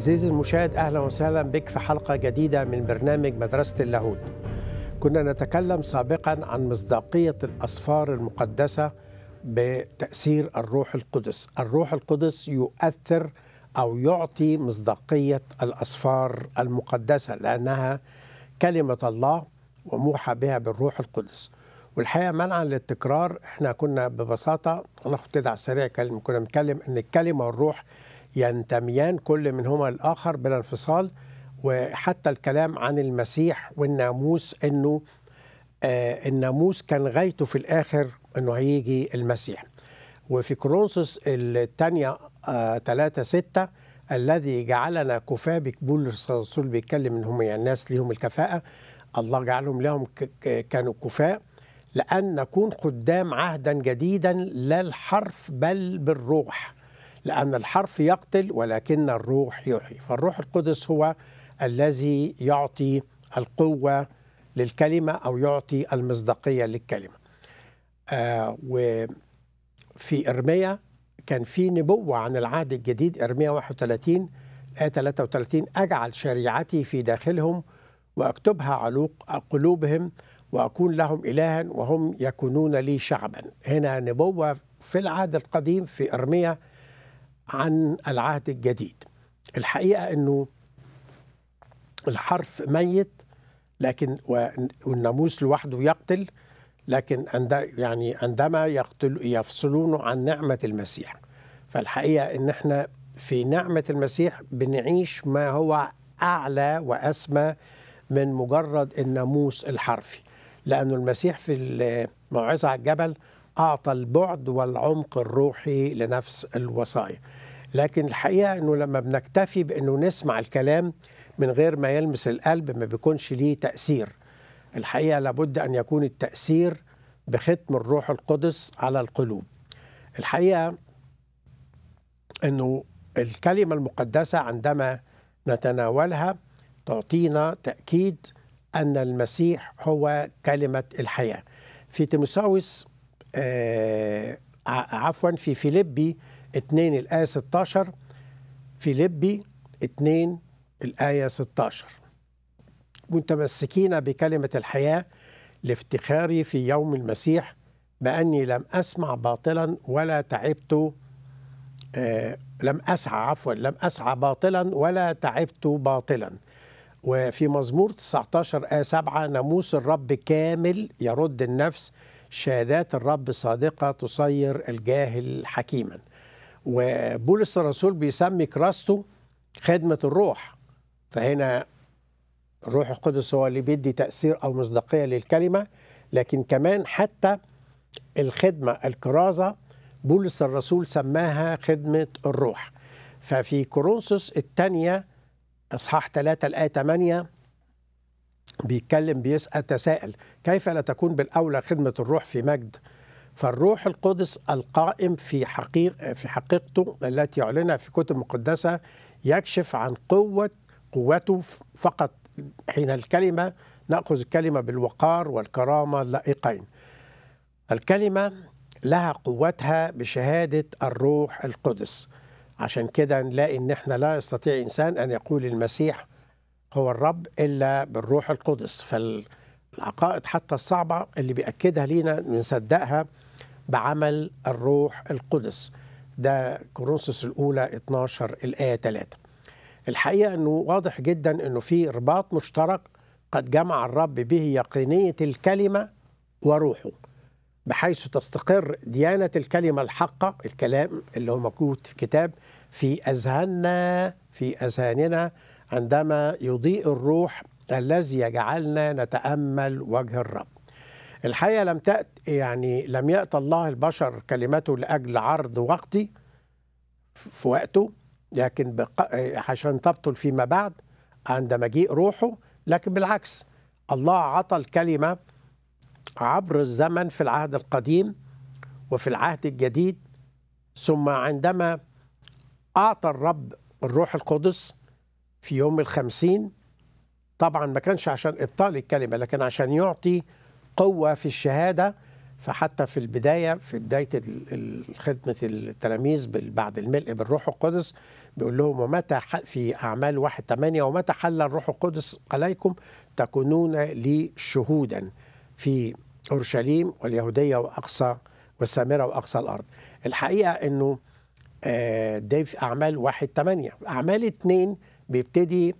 عزيزي المشاهد أهلا وسهلا بك في حلقة جديدة من برنامج مدرسة اللاهوت كنا نتكلم سابقا عن مصداقية الأسفار المقدسة بتأثير الروح القدس الروح القدس يؤثر أو يعطي مصداقية الأسفار المقدسة لأنها كلمة الله وموحى بها بالروح القدس والحقيقه منعا للتكرار احنا كنا ببساطه ناخد كده على السريع كنا بنتكلم ان الكلمه والروح ينتميان كل منهما الآخر بلا انفصال وحتى الكلام عن المسيح والناموس أنه آه الناموس كان غايته في الآخر أنه هيجي المسيح وفي كرونسوس الثانية آه 3 6 الذي جعلنا كفاء بكبول الرسول بيتكلم ان هم يعني الناس ليهم الكفاءه الله جعلهم لهم كانوا كفاء لان نكون قدام عهدا جديدا لا الحرف بل بالروح لأن الحرف يقتل ولكن الروح يحيي فالروح القدس هو الذي يعطي القوة للكلمة أو يعطي المصداقية للكلمة آه وفي إرميا كان في نبوة عن العهد الجديد إرميا 31 آية 33 أجعل شريعتي في داخلهم وأكتبها على قلوبهم وأكون لهم إلها وهم يكونون لي شعبا هنا نبوة في العهد القديم في إرميا عن العهد الجديد الحقيقة أنه الحرف ميت لكن والناموس لوحده يقتل لكن عند يعني عندما يقتل يفصلونه عن نعمة المسيح فالحقيقة إن إحنا في نعمة المسيح بنعيش ما هو أعلى وأسمى من مجرد الناموس الحرفي لأن المسيح في الموعظة على الجبل أعطى البعد والعمق الروحي لنفس الوصايا لكن الحقيقة أنه لما بنكتفي بأنه نسمع الكلام من غير ما يلمس القلب ما بيكونش ليه تأثير الحقيقة لابد أن يكون التأثير بختم الروح القدس على القلوب الحقيقة أنه الكلمة المقدسة عندما نتناولها تعطينا تأكيد أن المسيح هو كلمة الحياة في تيموساوس آه عفوا في فيليبي 2 الآية 16 فيليبي 2 الآية 16 متمسكين بكلمة الحياة لافتخاري في يوم المسيح بأني لم أسمع باطلا ولا تعبت آه لم أسعى عفوا لم أسعى باطلا ولا تعبت باطلا وفي مزمور 19 آية 7 ناموس الرب كامل يرد النفس شهادات الرب صادقة تصير الجاهل حكيما وبولس الرسول بيسمي كراسته خدمة الروح فهنا الروح القدس هو اللي بيدي تأثير أو مصداقية للكلمة لكن كمان حتى الخدمة الكرازة بولس الرسول سماها خدمة الروح ففي كورنثوس الثانية إصحاح 3 الآية 8 بيتكلم بيسأل تساءل كيف لا تكون بالأولى خدمة الروح في مجد فالروح القدس القائم في حقيق في حقيقته التي يعلنها في كتب مقدسة يكشف عن قوة قوته فقط حين الكلمة نأخذ الكلمة بالوقار والكرامة اللائقين الكلمة لها قوتها بشهادة الروح القدس عشان كده نلاقي ان احنا لا يستطيع انسان ان يقول المسيح هو الرب إلا بالروح القدس فالعقائد حتى الصعبة اللي بيأكدها لينا نصدقها بعمل الروح القدس ده كورنثوس الأولى 12 الآية 3 الحقيقة أنه واضح جدا أنه في رباط مشترك قد جمع الرب به يقينية الكلمة وروحه بحيث تستقر ديانة الكلمة الحقة الكلام اللي هو موجود في الكتاب في أذهاننا في أذهاننا عندما يضيء الروح الذي يجعلنا نتأمل وجه الرب الحقيقة لم تأت يعني لم يأت الله البشر كلمته لأجل عرض وقتي في وقته لكن بق... عشان تبطل فيما بعد عند مجيء روحه لكن بالعكس الله عطى الكلمة عبر الزمن في العهد القديم وفي العهد الجديد ثم عندما أعطى الرب الروح القدس في يوم الخمسين طبعا ما كانش عشان إبطال الكلمة لكن عشان يعطي قوة في الشهادة فحتى في البداية في بداية خدمة التلاميذ بعد الملء بالروح القدس بيقول لهم ومتى في أعمال واحد ثمانية ومتى حل الروح القدس عليكم تكونون لي شهودا في أورشليم واليهودية وأقصى والسامرة وأقصى الأرض الحقيقة أنه آه، ده في أعمال واحد ثمانية أعمال اتنين بيبتدي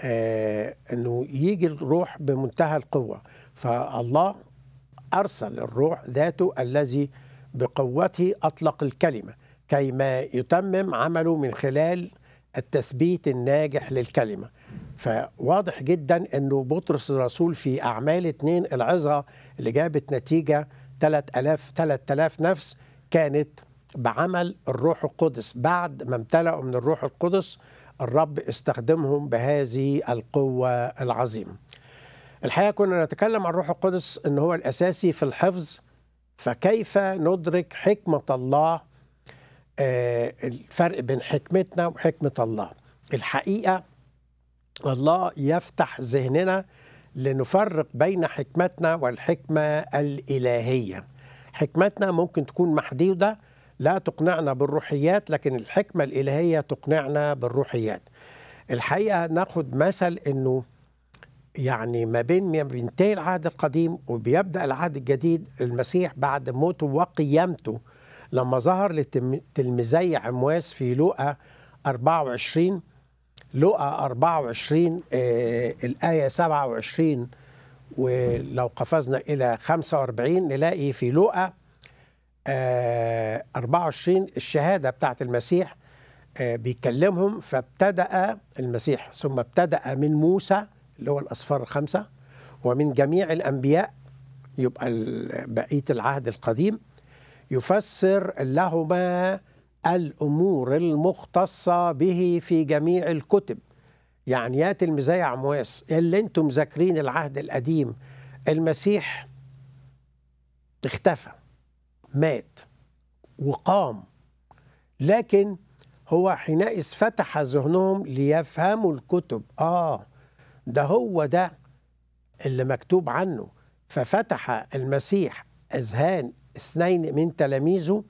آه انه يجي الروح بمنتهى القوه فالله ارسل الروح ذاته الذي بقوته اطلق الكلمه كي ما يتمم عمله من خلال التثبيت الناجح للكلمه فواضح جدا انه بطرس الرسول في اعمال اتنين العظه اللي جابت نتيجه 3000 3000 نفس كانت بعمل الروح القدس بعد ما امتلأوا من الروح القدس الرب استخدمهم بهذه القوة العظيمة الحقيقة كنا نتكلم عن روح القدس أن هو الأساسي في الحفظ فكيف ندرك حكمة الله آه، الفرق بين حكمتنا وحكمة الله الحقيقة الله يفتح ذهننا لنفرق بين حكمتنا والحكمة الإلهية حكمتنا ممكن تكون محدودة لا تقنعنا بالروحيات لكن الحكمة الإلهية تقنعنا بالروحيات الحقيقة ناخد مثل أنه يعني ما بين ما بينتهي العهد القديم وبيبدأ العهد الجديد المسيح بعد موته وقيامته لما ظهر لتلميذي عمواس في لوقا 24 لوقا 24 آه الآية 27 ولو قفزنا إلى 45 نلاقي في لوقا 24 آه، الشهادة بتاعت المسيح آه، بيكلمهم فابتدأ المسيح ثم ابتدأ من موسى اللي هو الأصفار الخمسة ومن جميع الأنبياء يبقى بقية العهد القديم يفسر لهما الأمور المختصة به في جميع الكتب يعني ياتي المزايا عمواس اللي انتم ذاكرين العهد القديم المسيح اختفى مات وقام لكن هو حينئذ فتح ذهنهم ليفهموا الكتب آه ده هو ده اللي مكتوب عنه ففتح المسيح أذهان اثنين من تلاميذه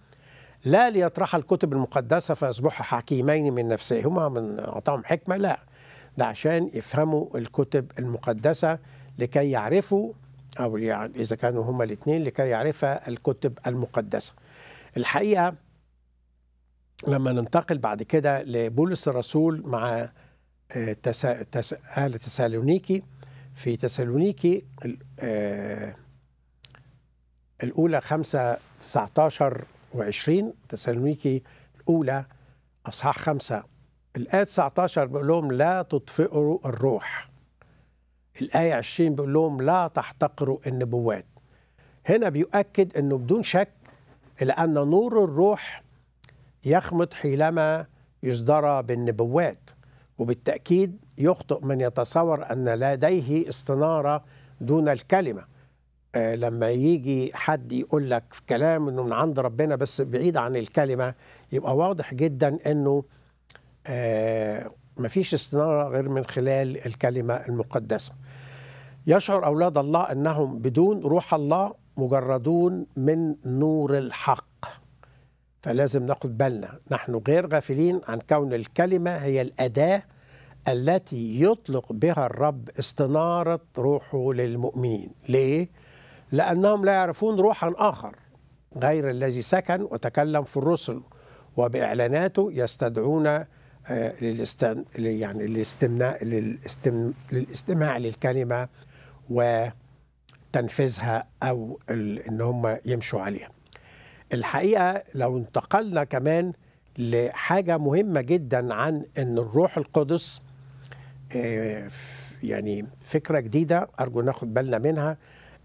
لا ليطرح الكتب المقدسة فيصبح حكيمين من نفسهما من أعطاهم حكمة لا ده عشان يفهموا الكتب المقدسة لكي يعرفوا أو يعني إذا كانوا هما الاثنين لكي يعرفها الكتب المقدسة الحقيقة لما ننتقل بعد كده لبولس الرسول مع أهل تسالونيكي في تسالونيكي آه، الأولى 5 19 و20 تسالونيكي الأولى أصحاح 5 الآية 19 بيقول لهم لا تطفئوا الروح الآية 20 بيقول لهم لا تحتقروا النبوات هنا بيؤكد أنه بدون شك لأن نور الروح يخمط حينما يصدر بالنبوات وبالتأكيد يخطئ من يتصور أن لديه استنارة دون الكلمة آه لما يجي حد يقول لك في كلام انه من عند ربنا بس بعيد عن الكلمه يبقى واضح جدا انه آه ما فيش استنارة غير من خلال الكلمة المقدسة يشعر أولاد الله أنهم بدون روح الله مجردون من نور الحق فلازم ناخد بالنا نحن غير غافلين عن كون الكلمة هي الأداة التي يطلق بها الرب استنارة روحه للمؤمنين ليه؟ لأنهم لا يعرفون روحا آخر غير الذي سكن وتكلم في الرسل وبإعلاناته يستدعون للاستن... يعني الاستمناء للاستم... للاستماع للكلمه وتنفيذها او ان هم يمشوا عليها. الحقيقه لو انتقلنا كمان لحاجه مهمه جدا عن ان الروح القدس آه، يعني فكره جديده ارجو ناخد بالنا منها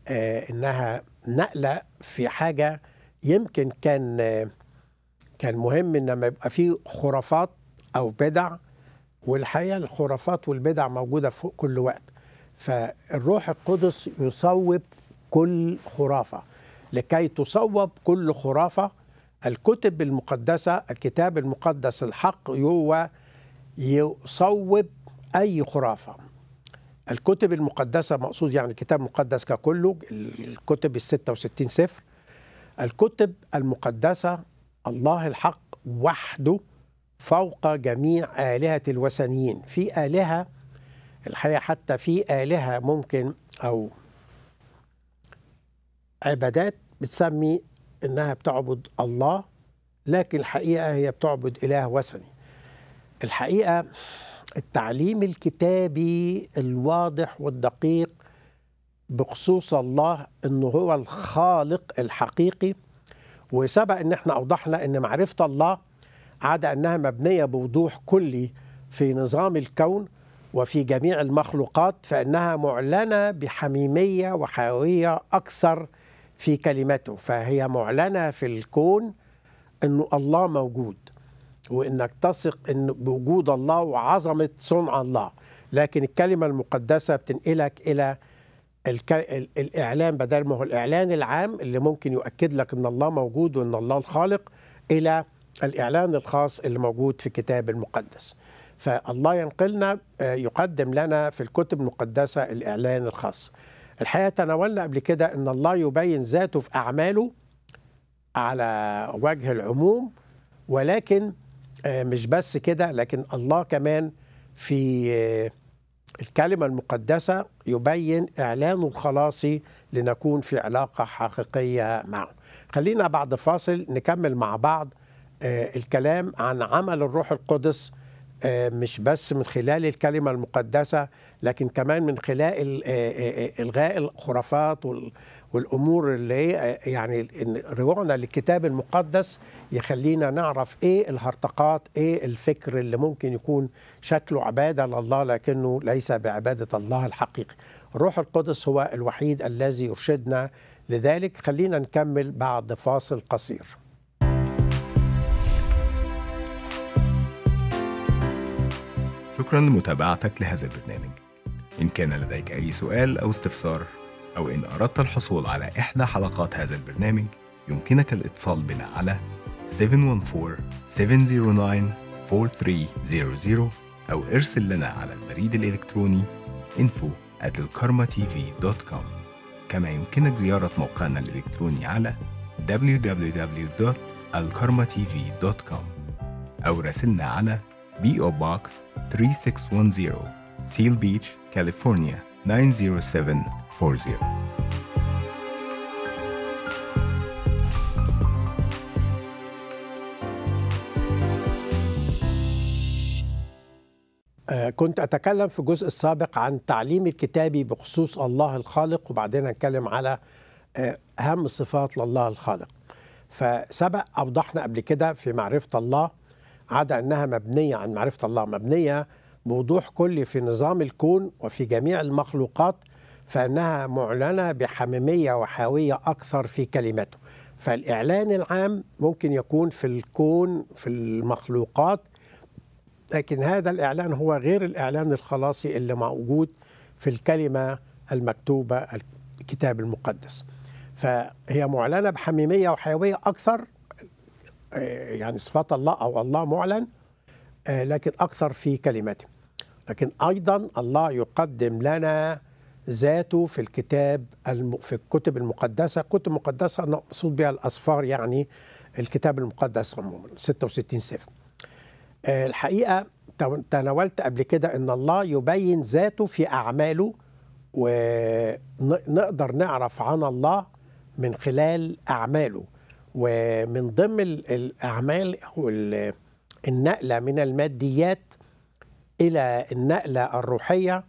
آه، انها نقله في حاجه يمكن كان آه، كان مهم ان ما يبقى فيه خرافات او بدع والحقيقه الخرافات والبدع موجوده فوق كل وقت فالروح القدس يصوب كل خرافه لكي تصوب كل خرافه الكتب المقدسه الكتاب المقدس الحق هو يصوب اي خرافه الكتب المقدسه مقصود يعني الكتاب المقدس ككله الكتب ال 66 سفر الكتب المقدسه الله الحق وحده فوق جميع آلهة الوثنيين في آلهة الحقيقة حتى في آلهة ممكن أو عبادات بتسمي إنها بتعبد الله لكن الحقيقة هي بتعبد إله وثني الحقيقة التعليم الكتابي الواضح والدقيق بخصوص الله انه هو الخالق الحقيقي وسبق ان احنا اوضحنا ان معرفه الله عدا أنها مبنية بوضوح كلي في نظام الكون وفي جميع المخلوقات فإنها معلنة بحميمية وحيوية أكثر في كلمته فهي معلنة في الكون أنه الله موجود وانك تثق ان بوجود الله وعظمه صنع الله لكن الكلمه المقدسه بتنقلك الى الاعلان بدل ما هو الاعلان العام اللي ممكن يؤكد لك ان الله موجود وان الله الخالق الى الإعلان الخاص اللي موجود في الكتاب المقدس فالله ينقلنا آه، يقدم لنا في الكتب المقدسة الإعلان الخاص الحقيقة تناولنا قبل كده أن الله يبين ذاته في أعماله على وجه العموم ولكن آه، مش بس كده لكن الله كمان في آه، الكلمة المقدسة يبين إعلانه الخلاصي لنكون في علاقة حقيقية معه خلينا بعد فاصل نكمل مع بعض آه، الكلام عن عمل الروح القدس آه، مش بس من خلال الكلمة المقدسة لكن كمان من خلال آه، إلغاء الخرافات والأمور اللي هي يعني رجوعنا للكتاب المقدس يخلينا نعرف إيه الهرطقات إيه الفكر اللي ممكن يكون شكله عبادة لله لكنه ليس بعبادة الله الحقيقي الروح القدس هو الوحيد الذي يرشدنا لذلك خلينا نكمل بعد فاصل قصير شكرا لمتابعتك لهذا البرنامج إن كان لديك أي سؤال أو استفسار أو إن أردت الحصول على إحدى حلقات هذا البرنامج يمكنك الاتصال بنا على 714-709-4300 أو ارسل لنا على البريد الإلكتروني info at الكرمتv.com كما يمكنك زيارة موقعنا الإلكتروني على www.alkarmatv.com أو راسلنا على PO Box 3610, Seal Beach, California 90740. آه، كنت أتكلم في الجزء السابق عن تعليم الكتابي بخصوص الله الخالق وبعدين هنتكلم على آه، أهم الصفات لله الخالق فسبق أوضحنا قبل كده في معرفة الله عدا أنها مبنية عن معرفة الله مبنية بوضوح كلي في نظام الكون وفي جميع المخلوقات فإنها معلنة بحميمية وحاوية أكثر في كلمته فالإعلان العام ممكن يكون في الكون في المخلوقات لكن هذا الإعلان هو غير الإعلان الخلاصي اللي موجود في الكلمة المكتوبة الكتاب المقدس فهي معلنة بحميمية وحيوية أكثر آه، يعني صفات الله أو الله معلن آه، لكن أكثر في كلمته لكن أيضا الله يقدم لنا ذاته في الكتاب في الكتب المقدسة كتب مقدسة مقصود بها الأسفار يعني الكتاب المقدس عموما 66 سفر آه، الحقيقة تناولت قبل كده أن الله يبين ذاته في أعماله ونقدر نعرف عن الله من خلال أعماله ومن ضمن الأعمال أو النقلة من الماديات إلى النقلة الروحية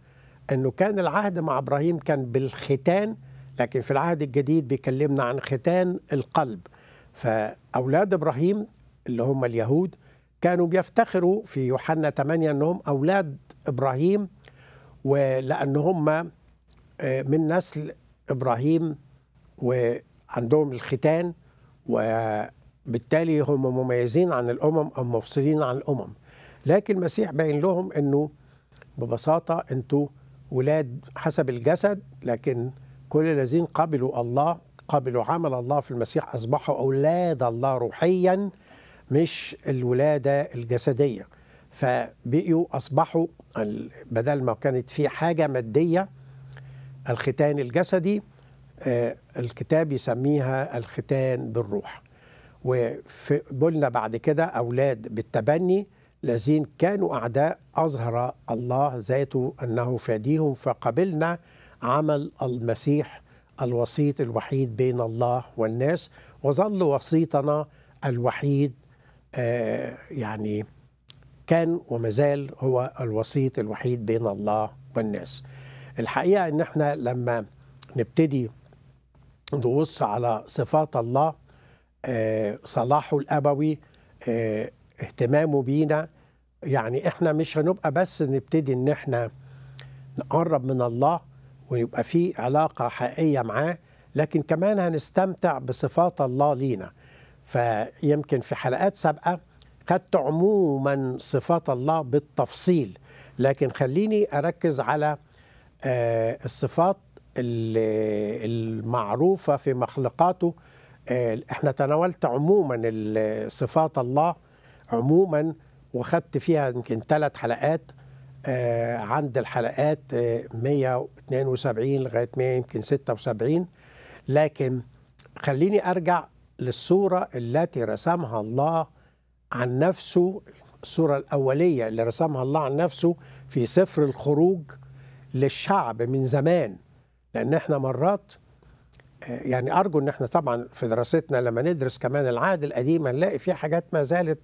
أنه كان العهد مع إبراهيم كان بالختان لكن في العهد الجديد بيكلمنا عن ختان القلب فأولاد إبراهيم اللي هم اليهود كانوا بيفتخروا في يوحنا 8 أنهم أولاد إبراهيم ولأن هم آه، من نسل إبراهيم وعندهم الختان وبالتالي هم مميزين عن الأمم أو مفصلين عن الأمم لكن المسيح باين لهم أنه ببساطة أنتوا ولاد حسب الجسد لكن كل الذين قبلوا الله قبلوا عمل الله في المسيح أصبحوا أولاد الله روحيا مش الولادة الجسدية فبقيوا أصبحوا بدل ما كانت في حاجة مادية الختان الجسدي آه، الكتاب يسميها الختان بالروح وقلنا بعد كده أولاد بالتبني الذين كانوا أعداء أظهر الله ذاته أنه فاديهم فقبلنا عمل المسيح الوسيط الوحيد بين الله والناس وظل وسيطنا الوحيد آه، يعني كان وما زال هو الوسيط الوحيد بين الله والناس الحقيقة ان احنا لما نبتدي نبص على صفات الله آه، صلاحه الأبوي آه، اهتمامه بينا يعني احنا مش هنبقى بس نبتدي ان احنا نقرب من الله ويبقى في علاقة حقيقية معاه لكن كمان هنستمتع بصفات الله لينا فيمكن في حلقات سابقة خدت عموما صفات الله بالتفصيل لكن خليني أركز على آه، الصفات المعروفة في مخلوقاته آه، احنا تناولت عموما صفات الله عموما وخدت فيها يمكن ثلاث حلقات آه، عند الحلقات 172 آه، لغاية 100 يمكن 76 لكن خليني أرجع للصورة التي رسمها الله عن نفسه الصورة الأولية اللي رسمها الله عن نفسه في سفر الخروج للشعب من زمان لان احنا مرات آه، يعني ارجو ان احنا طبعا في دراستنا لما ندرس كمان العهد القديم هنلاقي في حاجات ما زالت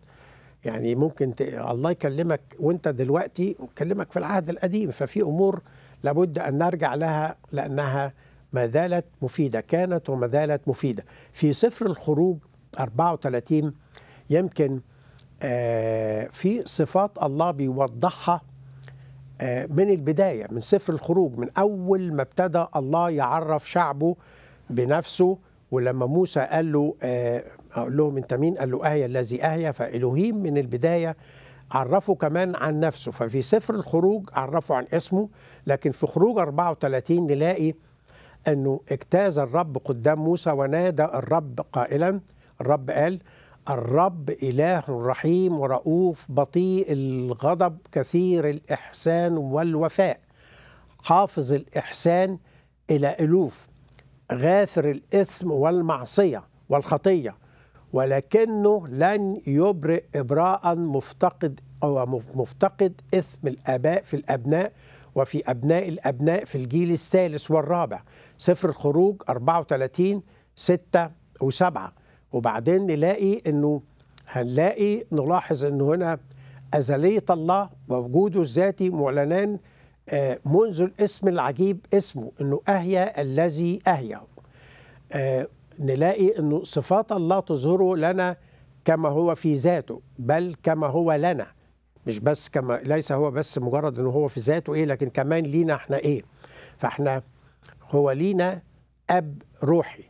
يعني ممكن ت... الله يكلمك وانت دلوقتي ويكلمك في العهد القديم ففي امور لابد ان نرجع لها لانها ما زالت مفيده كانت وما زالت مفيده في سفر الخروج 34 يمكن آه، في صفات الله بيوضحها آه، من البداية من سفر الخروج من أول ما ابتدى الله يعرف شعبه بنفسه ولما موسى قال له أقول آه، لهم أنت مين قال له أهيا الذي أهيا فإلهيم من البداية عرفوا كمان عن نفسه ففي سفر الخروج عرفوا عن اسمه لكن في خروج 34 نلاقي أنه اجتاز الرب قدام موسى ونادى الرب قائلا الرب قال الرب إله رحيم ورؤوف بطيء الغضب كثير الإحسان والوفاء حافظ الإحسان إلى ألوف غافر الإثم والمعصية والخطية ولكنه لن يبرئ إبراء مفتقد أو مفتقد إثم الآباء في الأبناء وفي أبناء الأبناء في الجيل الثالث والرابع سفر الخروج 34 6 و7 وبعدين نلاقي انه هنلاقي نلاحظ انه هنا ازليه الله ووجوده الذاتي معلنان آه، منذ الاسم العجيب اسمه انه اهيا الذي اهيا آه، نلاقي انه صفات الله تظهره لنا كما هو في ذاته بل كما هو لنا مش بس كما ليس هو بس مجرد انه هو في ذاته ايه لكن كمان لينا احنا ايه فاحنا هو لينا اب روحي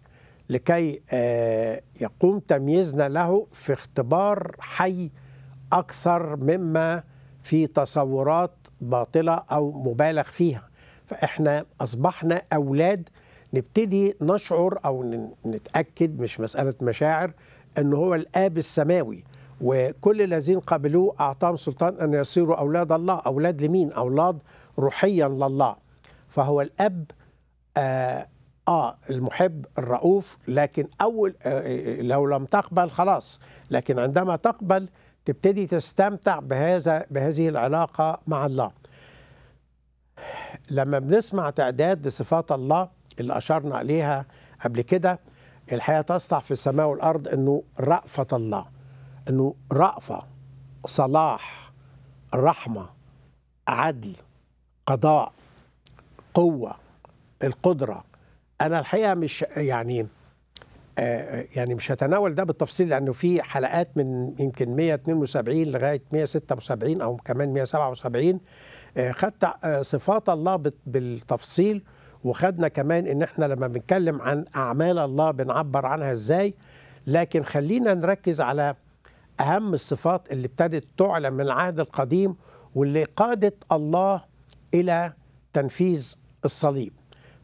لكي آه، يقوم تمييزنا له في اختبار حي أكثر مما في تصورات باطلة أو مبالغ فيها فإحنا أصبحنا أولاد نبتدي نشعر أو نتأكد مش مسألة مشاعر أن هو الآب السماوي وكل الذين قبلوه أعطاهم سلطان أن يصيروا أولاد الله أولاد لمين؟ أولاد روحيا لله فهو الأب آه اه المحب الرؤوف لكن اول آه، آه، لو لم تقبل خلاص لكن عندما تقبل تبتدي تستمتع بهذا بهذه العلاقه مع الله لما بنسمع تعداد لصفات الله اللي اشرنا اليها قبل كده الحياه تسطع في السماء والارض انه رأفه الله انه رأفه صلاح رحمه عدل قضاء قوه القدره انا الحقيقه مش يعني آه، آه، يعني مش هتناول ده بالتفصيل لانه في حلقات من يمكن 172 لغايه 176 او كمان 177 آه، خدت صفات الله بالتفصيل وخدنا كمان ان احنا لما بنتكلم عن اعمال الله بنعبر عنها ازاي لكن خلينا نركز على اهم الصفات اللي ابتدت تعلم من العهد القديم واللي قادت الله الى تنفيذ الصليب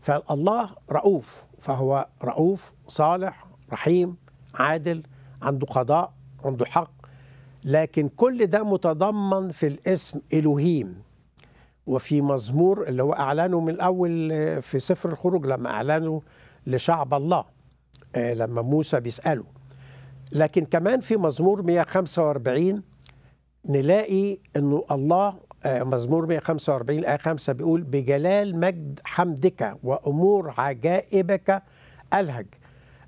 فالله رؤوف فهو رؤوف صالح رحيم عادل عنده قضاء عنده حق لكن كل ده متضمن في الاسم إلهيم وفي مزمور اللي هو أعلنه من الأول آه، في سفر الخروج لما أعلنه لشعب الله آه، لما موسى بيسأله لكن كمان في مزمور 145 نلاقي أنه الله آه، مزمور 145 الآية 5 بيقول بجلال مجد حمدك وأمور عجائبك ألهج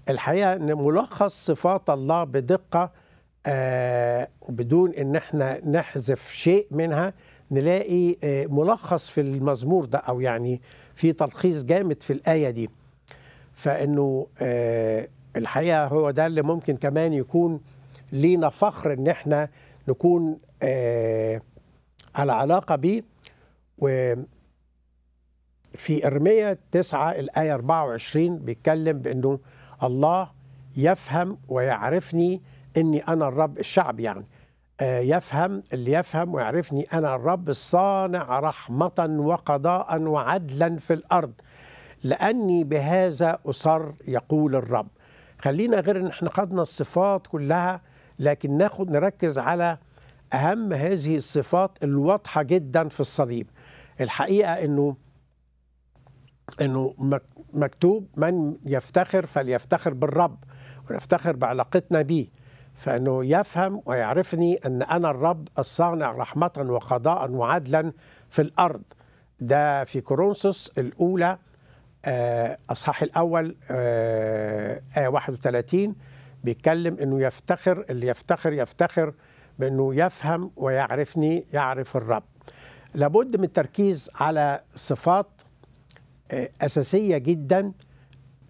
الحقيقة أن ملخص صفات الله بدقة آه، بدون أن احنا نحذف شيء منها نلاقي آه، ملخص في المزمور ده أو يعني في تلخيص جامد في الآية دي فإنه الحقيقة هو ده اللي ممكن كمان يكون لينا فخر أن احنا نكون آه على علاقة به وفي إرمية 9 الآية 24 بيتكلم بأنه الله يفهم ويعرفني أني أنا الرب الشعب يعني آه، يفهم اللي يفهم ويعرفني أنا الرب الصانع رحمة وقضاء وعدلا في الأرض لأني بهذا أصر يقول الرب خلينا غير ان احنا خدنا الصفات كلها لكن ناخد نركز على أهم هذه الصفات الواضحة جدا في الصليب الحقيقة أنه أنه مكتوب من يفتخر فليفتخر بالرب ونفتخر بعلاقتنا به فأنه يفهم ويعرفني أن أنا الرب الصانع رحمة وقضاء وعدلا في الأرض ده في كورنثوس الأولى آه، أصحاح الأول آه، آية 31 بيتكلم أنه يفتخر اللي يفتخر يفتخر بأنه يفهم ويعرفني يعرف الرب لابد من التركيز على صفات آه، أساسية جدا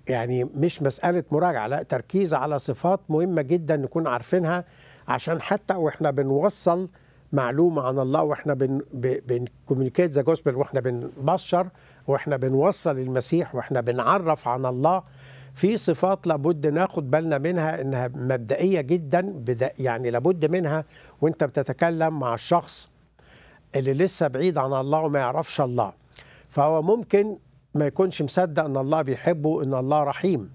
يعني مش مسألة مراجعة لا تركيز على صفات مهمة جدا نكون عارفينها عشان حتى وإحنا بنوصل معلومة عن الله وإحنا بن بنكوميونيكيت ذا جوسبل وإحنا بنبشر وإحنا بنوصل المسيح وإحنا بنعرف عن الله في صفات لابد ناخد بالنا منها انها مبدئيه جدا يعني لابد منها وانت بتتكلم مع الشخص اللي لسه بعيد عن الله وما يعرفش الله فهو ممكن ما يكونش مصدق ان الله بيحبه ان الله رحيم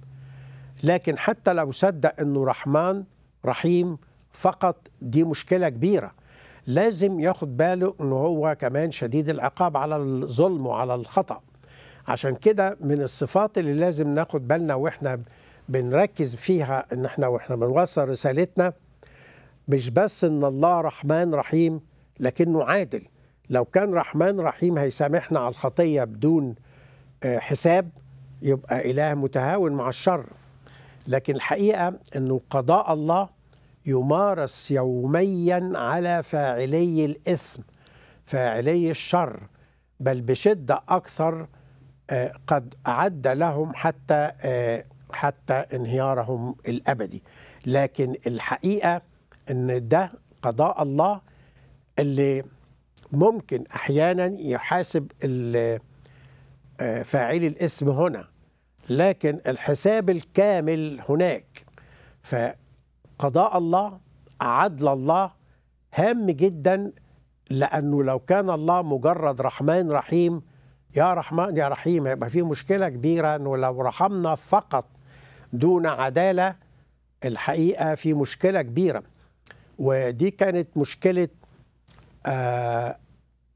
لكن حتى لو صدق انه رحمن رحيم فقط دي مشكله كبيره لازم ياخد باله ان هو كمان شديد العقاب على الظلم وعلى الخطأ عشان كده من الصفات اللي لازم ناخد بالنا واحنا بنركز فيها ان احنا واحنا بنوصل رسالتنا مش بس ان الله رحمن رحيم لكنه عادل لو كان رحمن رحيم هيسامحنا على الخطيه بدون آه، حساب يبقى اله متهاون مع الشر لكن الحقيقه انه قضاء الله يمارس يوميا على فاعلي الاثم فاعلي الشر بل بشده اكثر آه، قد أعد لهم حتى آه، حتى انهيارهم الأبدي لكن الحقيقة أن ده قضاء الله اللي ممكن أحيانا يحاسب آه، فاعلي الاسم هنا لكن الحساب الكامل هناك فقضاء الله عدل الله هام جدا لأنه لو كان الله مجرد رحمن رحيم يا رحمن يا رحيم يبقى في مشكلة كبيرة أنه لو رحمنا فقط دون عدالة الحقيقة في مشكلة كبيرة ودي كانت مشكلة آه،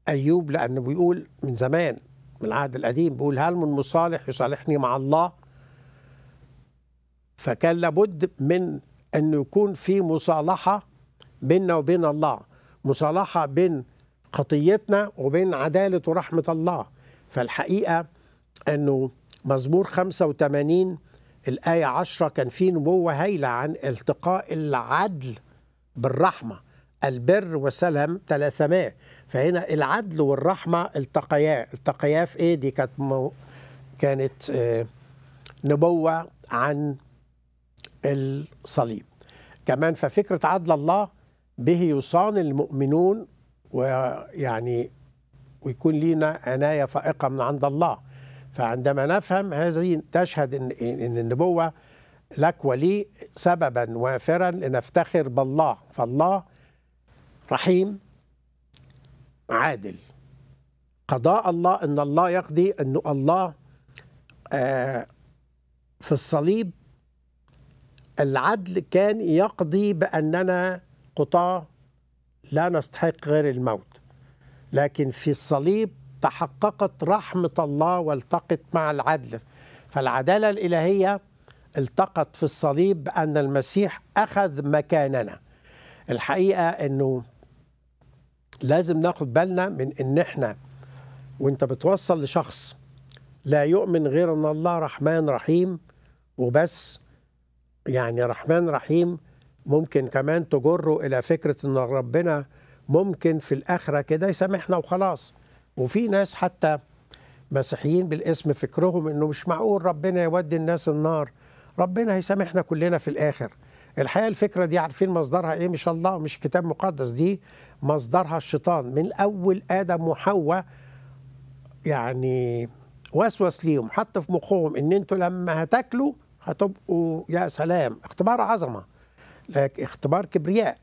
أيوب لأنه بيقول من زمان من العهد القديم بيقول هل من مصالح يصالحني مع الله فكان لابد من أن يكون في مصالحة بيننا وبين الله مصالحة بين خطيتنا وبين عدالة ورحمة الله فالحقيقة أنه مزمور 85 الآية 10 كان فيه نبوة هايلة عن التقاء العدل بالرحمة البر وسلام ثلاثماء فهنا العدل والرحمة التقيا التقيا في إيه دي كانت مو كانت آه، نبوة عن الصليب كمان ففكرة عدل الله به يصان المؤمنون ويعني ويكون لينا عناية فائقة من عند الله فعندما نفهم هذه تشهد إن, إن النبوة لك ولي سببا وافرا لنفتخر بالله فالله رحيم عادل قضاء الله ان الله يقضي ان الله آه، في الصليب العدل كان يقضي باننا قطاع لا نستحق غير الموت لكن في الصليب تحققت رحمة الله والتقت مع العدل فالعدالة الإلهية التقت في الصليب بأن المسيح أخذ مكاننا الحقيقة أنه لازم ناخد بالنا من أن إحنا وأنت بتوصل لشخص لا يؤمن غير أن الله رحمن رحيم وبس يعني رحمن رحيم ممكن كمان تجره إلى فكرة أن ربنا ممكن في الاخره كده يسامحنا وخلاص وفي ناس حتى مسيحيين بالاسم فكرهم انه مش معقول ربنا يودي الناس النار ربنا هيسامحنا كلنا في الاخر الحقيقه الفكره دي عارفين مصدرها ايه مش الله ومش كتاب مقدس دي مصدرها الشيطان من اول ادم وحواء يعني وسوس ليهم حط في مخهم ان انتوا لما هتاكلوا هتبقوا يا سلام اختبار عظمه اختبار كبرياء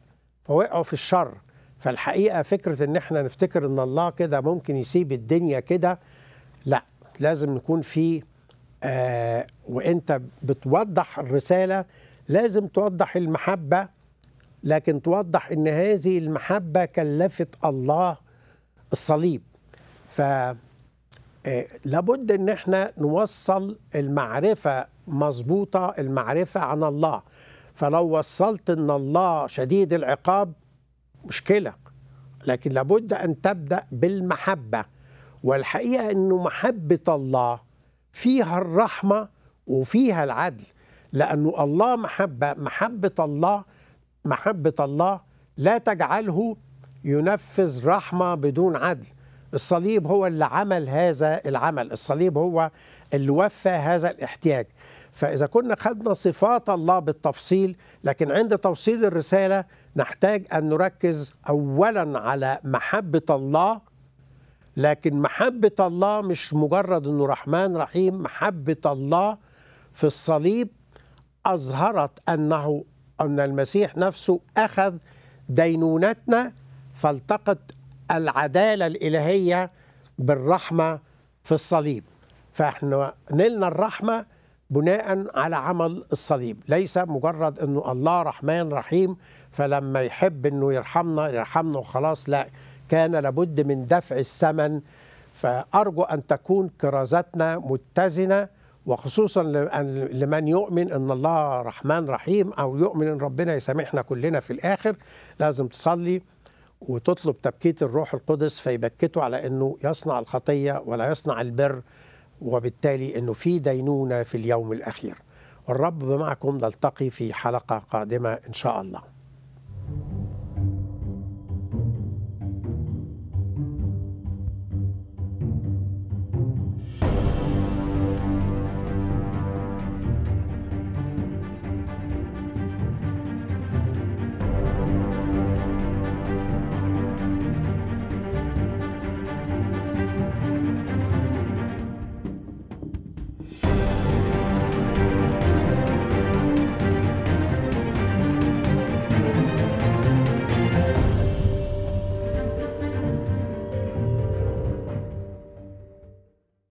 فوقعوا في الشر فالحقيقه فكره ان احنا نفتكر ان الله كده ممكن يسيب الدنيا كده لا لازم نكون في آه وانت بتوضح الرساله لازم توضح المحبه لكن توضح ان هذه المحبه كلفت الله الصليب ف آه، لابد ان احنا نوصل المعرفه مظبوطه المعرفه عن الله فلو وصلت ان الله شديد العقاب مشكلة لكن لابد أن تبدأ بالمحبة والحقيقة أنه محبة الله فيها الرحمة وفيها العدل لأنه الله محبة محبة الله محبة الله لا تجعله ينفذ رحمة بدون عدل الصليب هو اللي عمل هذا العمل الصليب هو اللي وفى هذا الاحتياج فإذا كنا خدنا صفات الله بالتفصيل لكن عند توصيل الرسالة نحتاج أن نركز أولا على محبة الله لكن محبة الله مش مجرد أنه رحمن رحيم محبة الله في الصليب أظهرت أنه أن المسيح نفسه أخذ دينونتنا فالتقت العدالة الإلهية بالرحمة في الصليب فإحنا نلنا الرحمة بناء على عمل الصليب ليس مجرد انه الله رحمن رحيم فلما يحب انه يرحمنا يرحمنا وخلاص لا كان لابد من دفع الثمن فارجو ان تكون كرازتنا متزنه وخصوصا لمن يؤمن ان الله رحمن رحيم او يؤمن ان ربنا يسامحنا كلنا في الاخر لازم تصلي وتطلب تبكيت الروح القدس فيبكته على انه يصنع الخطيه ولا يصنع البر وبالتالي أنه في دينونة في اليوم الأخير والرب معكم نلتقي في حلقة قادمة إن شاء الله